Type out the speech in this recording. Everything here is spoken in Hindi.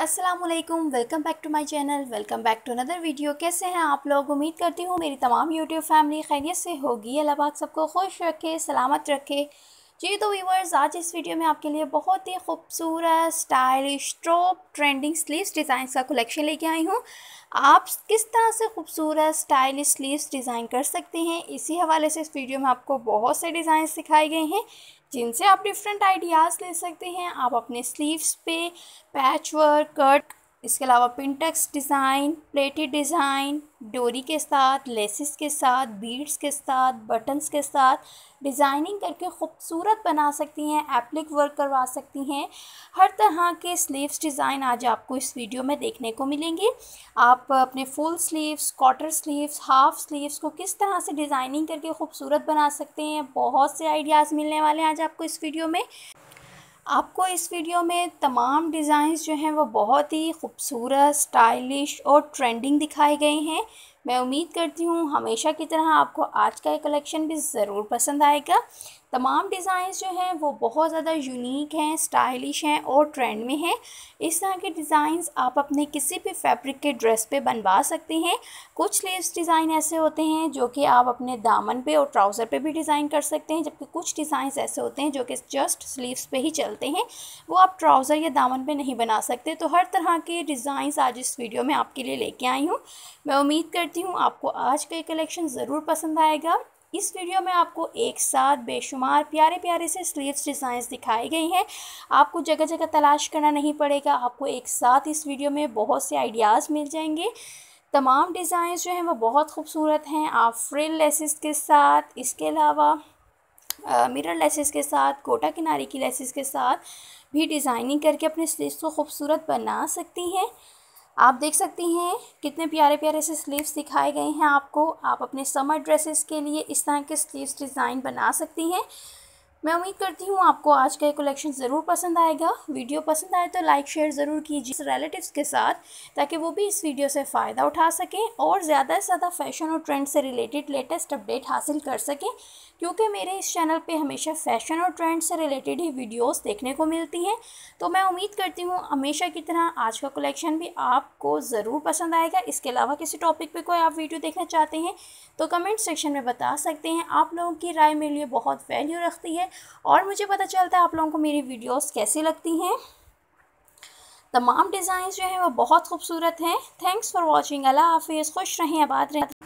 Aslam welcome back to my channel welcome back to another video कैसे हैं आप लोग उम्मीद करती हूँ मेरी तमाम यूट्यूब फैमिली खैरियत से होगी अल्लाह पाक सबको खुश रखे सलामत रखे जी तो व्यूवर्स आज इस वीडियो में आपके लिए बहुत ही खूबसूरत stylish top trending sleeves design का कलेक्शन लेके आई हूँ आप किस तरह से खूबसूरत स्टाइलिश स्लीव्स डिज़ाइन कर सकते हैं इसी हवाले से इस वीडियो में आपको बहुत से डिज़ाइन सिखाए गए हैं जिनसे आप डिफरेंट आइडियाज़ ले सकते हैं आप अपने स्लीव्स पे पैच वर्क कट इसके अलावा पिंटेक्स डिज़ाइन प्लेटेड डिज़ाइन डोरी के साथ लेसिस के साथ बीड्स के साथ बटन्स के साथ डिज़ाइनिंग करके खूबसूरत बना सकती हैं एप्लिक वर्क करवा सकती हैं हर तरह के स्लीव्स डिज़ाइन आज आपको इस वीडियो में देखने को मिलेंगे आप अपने full sleeves quarter sleeves half sleeves को किस तरह से डिज़ाइनिंग करके खूबसूरत बना सकते हैं बहुत से आइडियाज़ मिलने वाले हैं आज आपको इस वीडियो में आपको इस वीडियो में तमाम डिज़ाइंस जो हैं वो बहुत ही खूबसूरत स्टाइलिश और ट्रेंडिंग दिखाए गए हैं मैं उम्मीद करती हूँ हमेशा की तरह आपको आज का ये कलेक्शन भी ज़रूर पसंद आएगा तमाम डिज़ाइंस जो हैं वो बहुत ज़्यादा यूनिक हैं स्टाइलिश हैं और ट्रेंड में हैं इस तरह के डिज़ाइंस आप अपने किसी भी फैब्रिक के ड्रेस पे बनवा सकते हैं कुछ लेस डिज़ाइन ऐसे होते हैं जो कि आप अपने दामन पे और ट्राउज़र पे भी डिज़ाइन कर सकते हैं जबकि कुछ डिज़ाइंस ऐसे होते हैं जो कि जस्ट स्लीवस पे ही चलते हैं वो आप ट्राउज़र या दामन पर नहीं बना सकते तो हर तरह के डिज़ाइंस आज इस वीडियो में आपके लिए लेके आई हूँ मैं उम्मीद कर करती हूँ आपको आज का ये कलेक्शन ज़रूर पसंद आएगा इस वीडियो में आपको एक साथ बेशुमार प्यारे प्यारे से स्लीव्स डिज़ाइंस दिखाई गई हैं आपको जगह जगह तलाश करना नहीं पड़ेगा आपको एक साथ इस वीडियो में बहुत से आइडियाज़ मिल जाएंगे तमाम डिज़ाइंस जो हैं वो बहुत खूबसूरत हैं आप फ्रिल लेसिस के साथ इसके अलावा मिरर लेसेस के साथ कोटा किनारे की लेसेस के साथ भी डिज़ाइनिंग करके अपने स्लीव्स को खूबसूरत बना सकती हैं आप देख सकती हैं कितने प्यारे प्यारे से स्लीव्स दिखाए गए हैं आपको आप अपने समर ड्रेसेस के लिए इस तरह के स्लीव्स डिज़ाइन बना सकती हैं मैं उम्मीद करती हूँ आपको आज का ये कलेक्शन ज़रूर पसंद आएगा वीडियो पसंद आए तो लाइक शेयर ज़रूर कीजिए रिलेटिव्स के साथ ताकि वो भी इस वीडियो से फ़ायदा उठा सकें और ज़्यादा से ज़्यादा फैशन और ट्रेंड से रिलेटेड लेटेस्ट अपडेट हासिल कर सकें क्योंकि मेरे इस चैनल पे हमेशा फ़ैशन और ट्रेंड से रिलेटेड ही वीडियोज़ देखने को मिलती हैं तो मैं उम्मीद करती हूँ हमेशा की तरह आज का कलेक्शन भी आपको ज़रूर पसंद आएगा इसके अलावा किसी टॉपिक पर कोई आप वीडियो देखना चाहते हैं तो कमेंट सेक्शन में बता सकते हैं आप लोगों की राय मेरे लिए बहुत वैल्यू रखती है और मुझे पता चलता है आप लोगों को मेरी वीडियोस कैसी लगती हैं तमाम डिज़ाइन जो हैं वो बहुत खूबसूरत हैं थैंक्स फॉर वॉचिंग अल्लाह हाफिज़ खुश रहें आबाद रहें